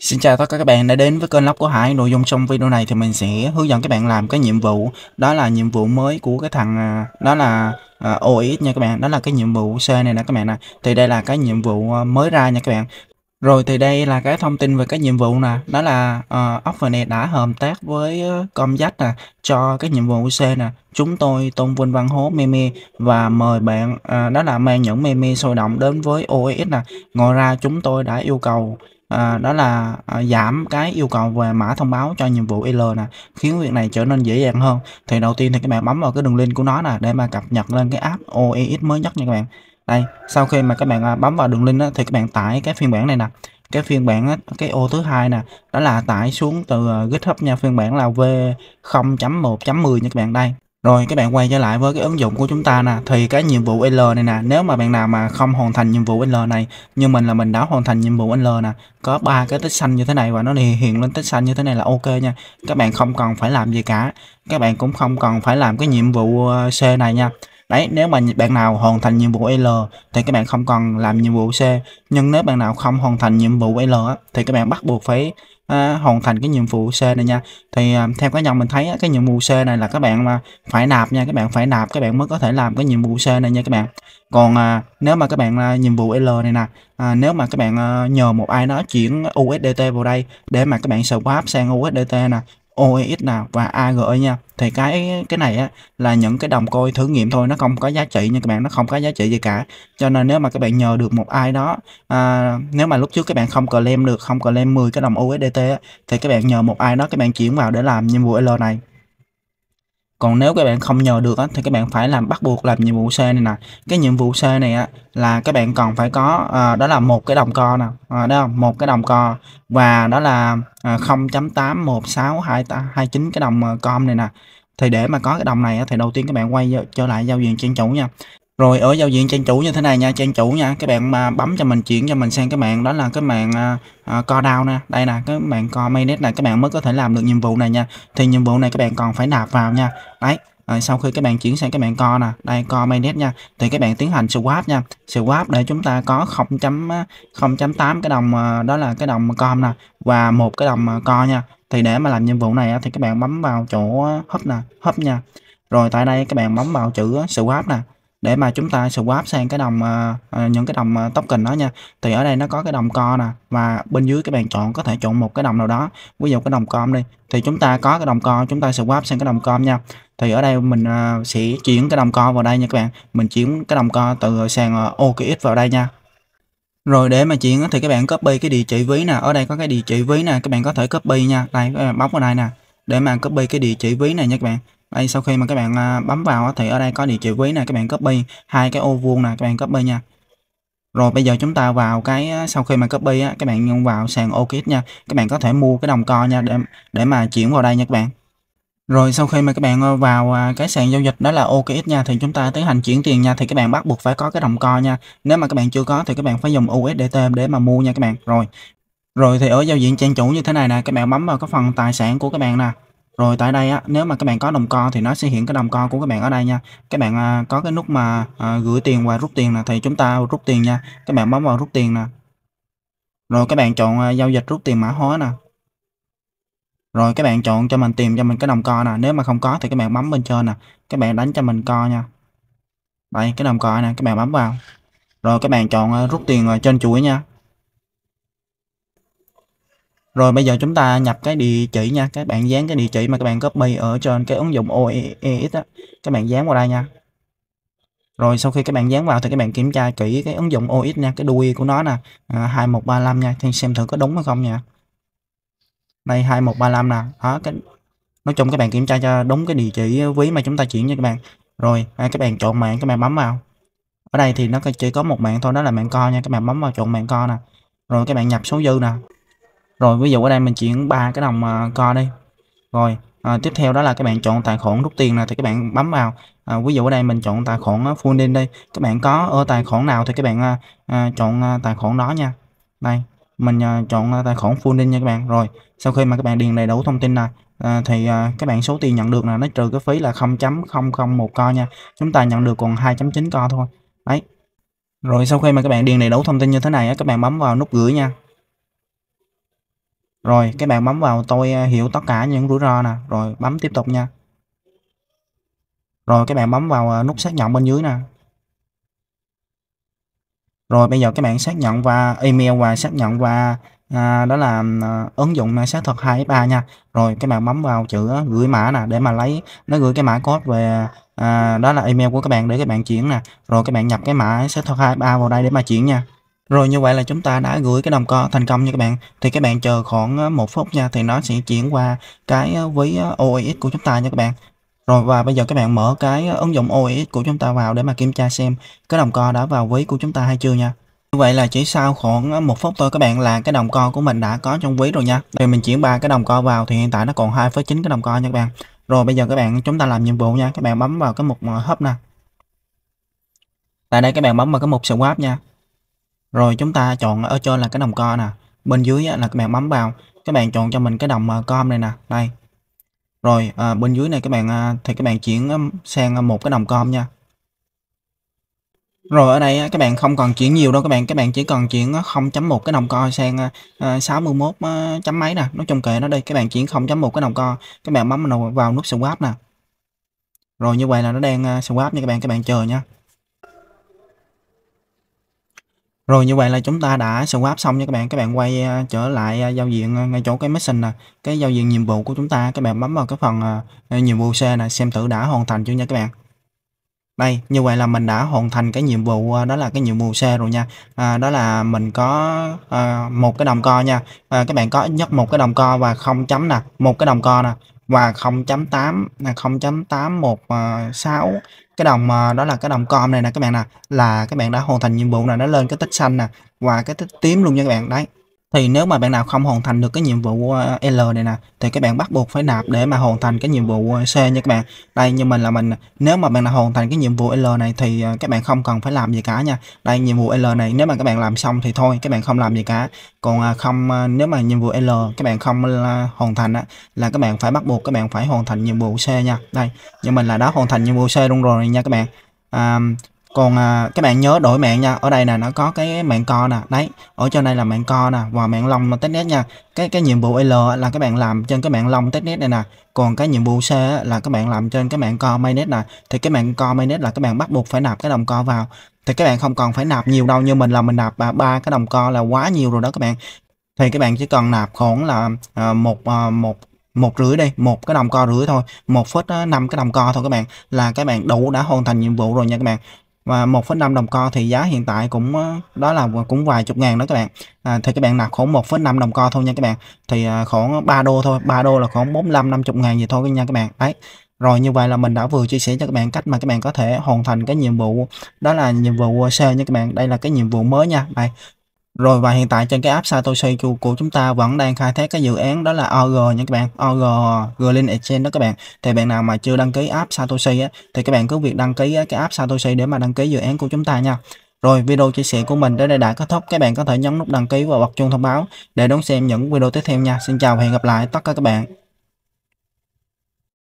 Xin chào tất cả các bạn đã đến với kênh lóc của Hải. Nội dung trong video này thì mình sẽ hướng dẫn các bạn làm cái nhiệm vụ, đó là nhiệm vụ mới của cái thằng à, đó là uh, nha các bạn, đó là cái nhiệm vụ C này nè các bạn nè. Thì đây là cái nhiệm vụ à, mới ra nha các bạn. Rồi thì đây là cái thông tin về cái nhiệm vụ nè, đó là uh, Offernet đã hợp tác với uh, Comjack nè cho cái nhiệm vụ C nè. Chúng tôi tôn vinh văn hố mimi và mời bạn uh, đó là mang những mimi sôi động đến với OS nè. ngồi ra chúng tôi đã yêu cầu à, đó là à, giảm cái yêu cầu về mã thông báo cho nhiệm vụ IL nè khiến việc này trở nên dễ dàng hơn thì đầu tiên thì các bạn bấm vào cái đường link của nó nè để mà cập nhật lên cái app OEX mới nhất nha các bạn đây sau khi mà các bạn à, bấm vào đường link đó, thì các bạn tải cái phiên bản này nè cái phiên bản cái ô thứ hai nè đó là tải xuống từ à, GitHub nha phiên bản là v 0.1.10 nha các bạn đây rồi các bạn quay trở lại với cái ứng dụng của chúng ta nè Thì cái nhiệm vụ L này nè Nếu mà bạn nào mà không hoàn thành nhiệm vụ L này Như mình là mình đã hoàn thành nhiệm vụ L nè Có ba cái tích xanh như thế này và nó hiện lên tích xanh như thế này là ok nha Các bạn không cần phải làm gì cả Các bạn cũng không cần phải làm cái nhiệm vụ ờ, C này nha Đấy, nếu mà bạn nào hoàn thành nhiệm vụ L thì các bạn không cần làm nhiệm vụ C. Nhưng nếu bạn nào không hoàn thành nhiệm vụ L thì các bạn bắt buộc phải à, hoàn thành cái nhiệm vụ C này nha thì à, theo cá nhân mình thấy cái nhiệm vụ C này là các bạn mà phải nạp nha các bạn phải nạp các bạn mới có thể làm cái nhiệm vụ C này nha các bạn còn à, nếu mà các bạn à, nhiệm vụ L này nè à, nếu mà các bạn à, nhờ một ai đó chuyển USDT vào đây để mà các bạn swap sang USDT nè OEX nào và AGE nha thì cái cái này á, là những cái đồng coi thử nghiệm thôi nó không có giá trị nha các bạn nó không có giá trị gì cả cho nên nếu mà các bạn nhờ được một ai đó à, nếu mà lúc trước các bạn không claim được không claim 10 cái đồng USDT á, thì các bạn nhờ một ai đó các bạn chuyển vào để làm nhiệm vụ L này còn nếu các bạn không nhờ được á, thì các bạn phải làm bắt buộc làm nhiệm vụ C này nè cái nhiệm vụ C này á, là các bạn còn phải có à, đó là một cái đồng co nè à, đó một cái đồng co và đó là à, ờ, 0.816229 cái đồng com này nè thì để mà có cái đồng này á, thì đầu tiên các bạn quay trở lại giao diện trang chủ nha rồi ở giao diện trang chủ như thế này nha trang chủ nha các bạn mà bấm cho mình chuyển cho mình sang cái mạng đó là cái mạng uh, co down nè đây là cái mạng co mainnet này các bạn mới có thể làm được nhiệm vụ này nha thì nhiệm vụ này các bạn còn phải nạp vào nha đấy rồi sau khi các bạn chuyển sang các bạn co nè đây co mainnet nha thì các bạn tiến hành swap nha swap để chúng ta có 0 08 à, cái đồng đó là cái đồng com nè và một cái đồng co nha thì để mà làm nhiệm vụ này thì các bạn bấm vào chỗ hấp nè hấp nha rồi tại đây các bạn bấm vào chữ swap nè để mà chúng ta swap sang cái đồng uh, những cái đồng uh, token đó nha thì ở đây nó có cái đồng co nè và bên dưới cái bàn chọn có thể chọn một cái đồng nào đó ví dụ cái đồng com đi thì chúng ta có cái đồng co chúng ta swap sang cái đồng com nha thì ở đây mình uh, sẽ chuyển cái đồng co vào đây nha các bạn mình chuyển cái đồng co từ sàn OKX vào đây nha rồi để mà chuyển thì các bạn copy cái địa chỉ ví nè ở đây có cái địa chỉ ví nè các bạn có thể copy nha đây các bấm vào đây nè để mà copy cái địa chỉ ví này nha các bạn đây sau khi mà các bạn à, bấm vào thì ở đây có địa chỉ quý này các bạn copy hai cái ô vuông này các bạn copy nha rồi bây giờ chúng ta vào cái sau khi mà copy á, các bạn vào sàn OKX nha các bạn có thể mua cái đồng co nha để để mà chuyển vào đây nha các bạn rồi sau khi mà các bạn à, vào à, cái sàn giao dịch đó là OKX nha thì chúng ta tiến hành chuyển tiền nha thì các bạn bắt buộc phải có cái đồng co nha nếu mà các bạn chưa có thì các bạn phải dùng USDT để mà mua nha các bạn rồi rồi thì ở giao diện trang chủ như thế này nè các bạn bấm vào cái phần tài sản của các bạn nè rồi tại đây á, nếu mà các bạn có đồng co thì nó sẽ hiện cái đồng co của các bạn ở đây nha. Các bạn à, có cái nút mà à, gửi tiền và rút tiền nè thì chúng ta rút tiền nha. Các bạn bấm vào rút tiền nè. Rồi các bạn chọn à, giao dịch rút tiền mã hóa nè. Rồi các bạn chọn cho mình tìm cho mình cái đồng co nè, nếu mà không có thì các bạn bấm bên trên nè. Các bạn đánh cho mình co nha. Đây cái đồng co nè, các bạn bấm vào. Rồi các bạn chọn rút tiền trên chuỗi nha. Rồi bây giờ chúng ta nhập cái địa chỉ nha, các bạn dán cái địa chỉ mà các bạn copy ở trên cái ứng dụng OEX á, các bạn dán vào đây nha. Rồi sau khi các bạn dán vào thì các bạn kiểm tra kỹ cái ứng dụng OX e nha, cái đuôi của nó nè, à, 2135 nha, thì xem thử có đúng hay không nha. Đây 2135 nè, đó cái nói chung các bạn kiểm tra cho đúng cái địa chỉ ví mà chúng ta chuyển nha các bạn. Rồi à, các bạn chọn mạng các bạn bấm vào. Ở đây thì nó chỉ có một mạng thôi đó là mạng co nha, các bạn bấm vào chọn mạng co nè. Rồi các bạn nhập số dư nè, rồi ví dụ ở đây mình chuyển ba cái đồng à, co đi rồi à, tiếp theo đó là các bạn chọn tài khoản rút tiền là thì các bạn bấm vào à, ví dụ ở đây mình chọn tài khoản à, full in đi các bạn có ở tài khoản nào thì các bạn à, à chọn tài khoản đó nha đây mình à, chọn tài khoản full in nha các bạn rồi sau khi mà các bạn điền đầy đủ thông tin này à, thì à, các bạn số tiền nhận được là nó trừ cái phí là 0.001 co nha chúng ta nhận được còn 2.9 co thôi đấy rồi sau khi mà các bạn điền đầy đủ thông tin như thế này các bạn bấm vào nút gửi nha rồi các bạn bấm vào tôi à, hiểu tất cả những rủi ro nè, rồi bấm tiếp tục nha. Rồi các bạn bấm vào à, nút xác nhận bên dưới nè. Rồi bây giờ các bạn xác nhận và email và xác nhận và à, đó là à, ứng dụng à, xác thực 2FA nha. Rồi các bạn bấm vào chữ gửi mã nè để mà lấy nó gửi cái mã code về à, đó là email của các bạn để các bạn chuyển nè. Rồi các bạn nhập cái mã xác thực 2FA vào đây để mà chuyển nha. Rồi như vậy là chúng ta đã gửi cái đồng co thành công nha các bạn. Thì các bạn chờ khoảng ờ, một phút nha thì nó sẽ chuyển qua cái ờ, ví ờ, OIS của chúng ta nha các bạn. Rồi và bây giờ các bạn mở cái ứng dụng OIS của chúng ta vào để mà kiểm tra xem cái đồng co đã vào ví của chúng ta hay chưa nha. Như vậy là chỉ sau khoảng một phút thôi các bạn là cái đồng co của mình đã có trong ví rồi nha. Thì mình chuyển ba cái đồng co vào thì hiện tại nó còn 2,9 cái đồng co nha các bạn. Rồi bây giờ các bạn chúng ta làm nhiệm vụ nha. Các bạn bấm vào cái mục hấp nè. Tại đây các bạn bấm vào cái mục swap nha. Rồi chúng ta chọn ở trên là cái đồng co nè, bên dưới là các bạn bấm vào, các bạn chọn cho mình cái đồng à, com này nè, đây. Rồi à, bên dưới này các bạn à, thì các bạn chuyển sang à, một cái đồng com nha. Rồi ở đây các bạn không còn chuyển nhiều đâu các bạn, các bạn chỉ cần chuyển 0.1 cái đồng co sang 61 chấm mấy nè, nói chung kệ nó đi, các bạn chuyển 0.1 cái đồng co, các bạn bấm vào nút swap nè. Rồi như vậy là nó đang swap nha các bạn, các bạn chờ nha. Rồi như vậy là chúng ta đã swap xong nha các bạn. Các bạn quay à, trở lại à, giao diện à, ngay chỗ cái mission nè. Cái giao diện nhiệm vụ của chúng ta. Các bạn bấm vào cái phần nhiệm vụ xe này xem thử đã hoàn thành chưa nha các bạn. Đây, như vậy là mình đã hoàn thành cái nhiệm vụ đó là cái nhiệm vụ xe rồi nha. À, đó là mình có à, một cái đồng co nha. À, các bạn có ít nhất một cái đồng co và không chấm nè, một cái đồng co nè và 0.8 là 0.816 cái đồng à, đó là cái đồng com này nè các bạn nè là các bạn đã hoàn thành nhiệm vụ này nó lên cái tích xanh nè và cái tích tím luôn nha các bạn đấy thì nếu mà bạn nào không hoàn thành được cái nhiệm vụ ờ, L này nè thì các bạn bắt buộc phải nạp để mà hoàn thành cái nhiệm vụ ờ, C nha các bạn đây như mình là mình nếu mà bạn nào hoàn thành cái nhiệm vụ L này thì ờ, các bạn không cần phải làm gì cả nha đây nhiệm vụ L này nếu mà các bạn làm xong thì thôi các bạn không làm gì cả còn không nếu mà nhiệm vụ L các bạn không hoàn thành á là các bạn phải bắt buộc các bạn phải hoàn thành nhiệm vụ C nha đây như mình là đã hoàn thành nhiệm vụ C luôn rồi nha các bạn à, còn à, các bạn nhớ đổi mạng nha ở đây nè nó có cái mạng co nè đấy ở trên đây là mạng co nè và mạng long testnet nha cái cái nhiệm vụ L là các bạn làm trên cái mạng long testnet này nè còn cái nhiệm vụ C là các bạn làm trên cái mạng co mainnet nè thì cái mạng co mainnet là các bạn bắt buộc phải nạp cái đồng co vào thì các bạn không còn phải nạp nhiều đâu như mình là mình nạp à, ba cái đồng co là quá nhiều rồi đó các bạn thì các bạn chỉ cần nạp khoảng là à, một à, một một rưỡi đây một cái đồng co rưỡi thôi một phút năm cái đồng co thôi các bạn là các bạn đủ đã hoàn thành nhiệm vụ rồi nha các bạn và 1,5 đồng co thì giá hiện tại cũng ờ, đó là cũng vài chục ngàn đó các bạn à, thì các bạn nạp khoảng 1,5 đồng co thôi nha các bạn thì à, khoảng 3 đô thôi 3 đô là khoảng 45 50 ngàn gì thôi nha các bạn đấy rồi như vậy là mình đã vừa chia sẻ cho các bạn cách mà các bạn có thể hoàn thành cái nhiệm vụ đó là nhiệm vụ ờ, sale nha các bạn đây là cái nhiệm vụ mới nha đây rồi và hiện tại trên cái app Satoshi của chúng ta vẫn đang khai thác cái dự án đó là OG nha các bạn, OG Glint Exchange đó các bạn. Thì bạn nào mà chưa đăng ký app Satoshi á thì các bạn cứ việc đăng ký cái app Satoshi để mà đăng ký dự án của chúng ta nha. Rồi video chia sẻ của mình đến đây đã kết thúc. Các bạn có thể nhấn nút đăng ký và bật chuông thông báo để đón xem những video tiếp theo nha. Xin chào và hẹn gặp lại tất cả các bạn.